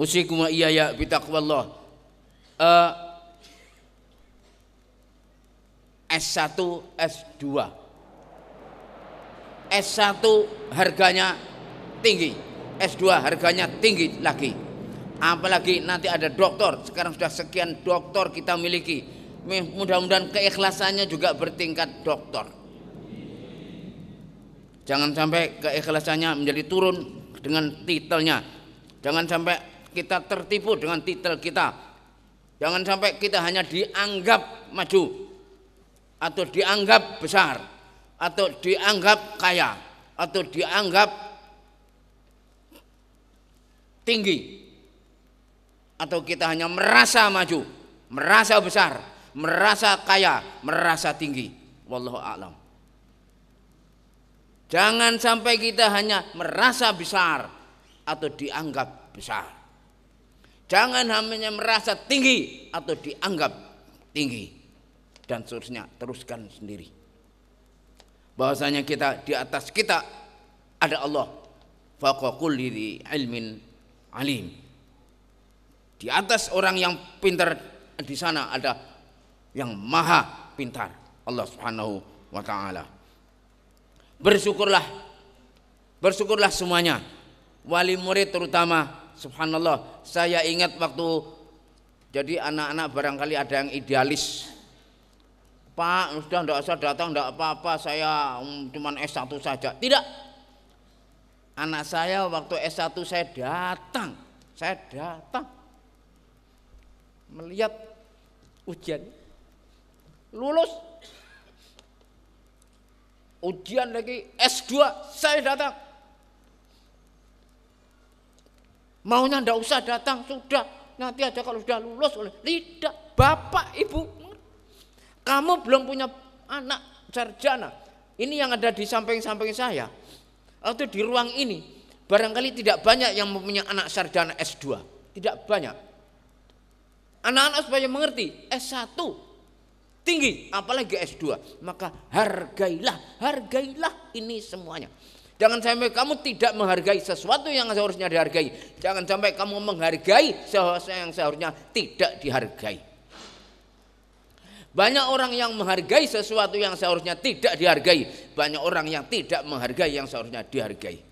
usikum wa ya bitaqwallah. Uh, eh, S1, S2. S1 harganya tinggi, S2 harganya tinggi lagi. Apalagi nanti ada dokter sekarang sudah sekian dokter kita miliki. Mudah-mudahan keikhlasannya juga bertingkat dokter Jangan sampai keikhlasannya menjadi turun dengan titelnya. Jangan sampai kita tertipu dengan titel kita. Jangan sampai kita hanya dianggap maju atau dianggap besar atau dianggap kaya atau dianggap tinggi atau kita hanya merasa maju, merasa besar, merasa kaya, merasa tinggi. Wallahu a'lam. Jangan sampai kita hanya merasa besar atau dianggap besar. Jangan hanya merasa tinggi atau dianggap tinggi dan seterusnya teruskan sendiri. Bahwasanya kita di atas kita ada Allah. Faqul li ilmin alim. Di atas orang yang pintar di sana ada yang maha pintar Allah Subhanahu wa taala. Bersyukurlah bersyukurlah semuanya wali murid terutama subhanallah saya ingat waktu jadi anak-anak barangkali ada yang idealis Pak sudah tidak usah datang tidak apa-apa saya um, cuma S1 saja tidak anak saya waktu S1 saya datang saya datang melihat ujian lulus ujian lagi S2 saya datang Maunya ndak usah datang, sudah. Nanti aja kalau sudah lulus oleh tidak bapak ibu. Kamu belum punya anak sarjana. Ini yang ada di samping-samping saya. Atau di ruang ini barangkali tidak banyak yang mempunyai anak sarjana S2. Tidak banyak. Anak-anak supaya mengerti, S1 tinggi apalagi S2, maka hargailah, hargailah ini semuanya. Jangan sampai kamu tidak menghargai sesuatu yang seharusnya dihargai. Jangan sampai kamu menghargai sesuatu yang seharusnya tidak dihargai. Banyak orang yang menghargai sesuatu yang seharusnya tidak dihargai. Banyak orang yang tidak menghargai yang seharusnya dihargai.